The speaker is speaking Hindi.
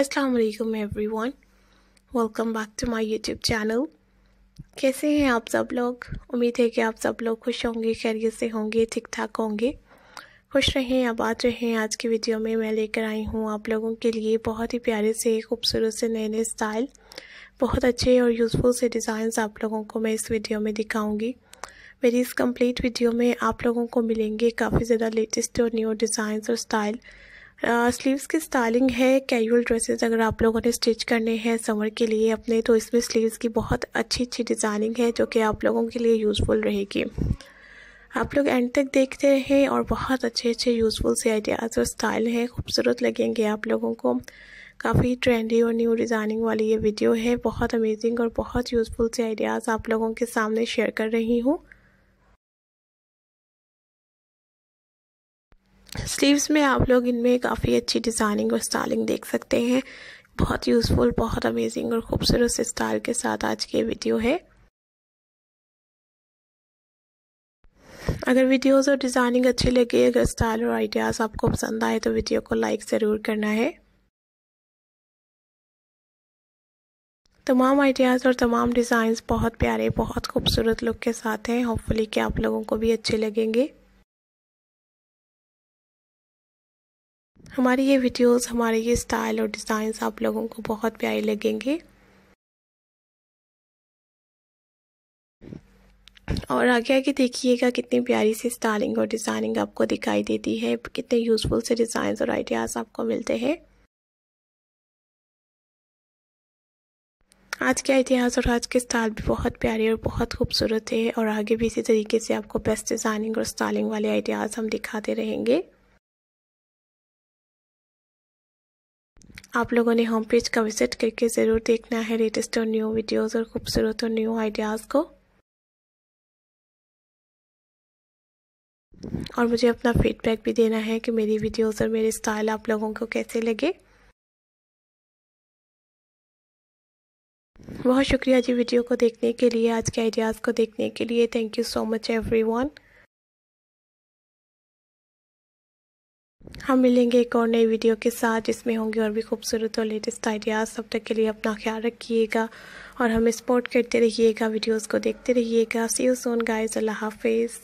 अस्सलाम वालेकुम everyone welcome back to my YouTube channel कैसे हैं आप सब लोग उम्मीद है कि आप सब लोग खुश होंगे खैरियत से होंगे ठीक ठाक होंगे खुश रहें आबाद रहें आज की वीडियो में मैं लेकर आई हूँ आप लोगों के लिए बहुत ही प्यारे से खूबसूरत से नए नए स्टाइल बहुत अच्छे और यूज़फुल से डिज़ाइन आप लोगों को मैं इस वीडियो में दिखाऊँगी मेरी इस कंप्लीट वीडियो में आप लोगों को मिलेंगे काफ़ी ज़्यादा लेटेस्ट और न्यू डिज़ाइंस और स्टाइल स्लीव्स की स्टाइलिंग है कैजुअल ड्रेसेस अगर आप लोगों ने स्टिच करने हैं समर के लिए अपने तो इसमें स्लीव्स की बहुत अच्छी अच्छी डिज़ाइनिंग है जो कि आप लोगों के लिए यूज़फुल रहेगी आप लोग एंड तक देखते रहें और बहुत अच्छे अच्छे यूज़फुल से आइडियाज़ और स्टाइल हैं खूबसूरत लगेंगे आप लोगों को काफ़ी ट्रेंडी और न्यू डिज़ाइनिंग वाली ये वीडियो है बहुत अमेजिंग और बहुत यूज़फुल से आइडियाज़ आप लोगों के सामने शेयर कर रही हूँ स्लीव्स में आप लोग इनमें काफ़ी अच्छी डिज़ाइनिंग और स्टाइलिंग देख सकते हैं बहुत यूज़फुल बहुत अमेजिंग और ख़ूबसूरत स्टाइल के साथ आज की वीडियो है अगर वीडियोस और डिज़ाइनिंग अच्छी लगे अगर स्टाइल और आइडियाज़ आपको पसंद आए तो वीडियो को लाइक ज़रूर करना है तमाम आइडियाज़ और तमाम डिज़ाइंस बहुत प्यारे बहुत खूबसूरत लुक के साथ हैं होपफुली कि आप लोगों को भी अच्छे लगेंगे हमारी ये वीडियोस हमारे ये स्टाइल और डिज़ाइंस आप लोगों को बहुत प्यारे लगेंगे और आगे आगे देखिएगा कितनी प्यारी सी स्टाइलिंग और डिज़ाइनिंग आपको दिखाई देती है कितने यूज़फुल से डिज़ाइंस और आइडियाज़ आपको मिलते हैं आज के इतिहास और आज के स्टाइल भी बहुत प्यारे और बहुत खूबसूरत है और आगे भी इसी तरीके से आपको बेस्ट डिज़ाइनिंग और स्टाइलिंग वाले आइडियाज़ हम दिखाते रहेंगे आप लोगों ने होम पेज का विजिट करके ज़रूर देखना है लेटेस्ट और न्यू वीडियोस और खूबसूरत और न्यू आइडियाज़ को और मुझे अपना फीडबैक भी देना है कि मेरी वीडियोस और मेरे स्टाइल आप लोगों को कैसे लगे बहुत शुक्रिया जी वीडियो को देखने के लिए आज के आइडियाज़ को देखने के लिए thank you so much every हम मिलेंगे एक और नई वीडियो के साथ जिसमें होंगे और भी खूबसूरत और लेटेस्ट आइडियाज़ सब तक के लिए अपना ख्याल रखिएगा और हमें सपोर्ट करते रहिएगा वीडियोस को देखते रहिएगा सी यू सोन गाइस अल्लाह हाफिज़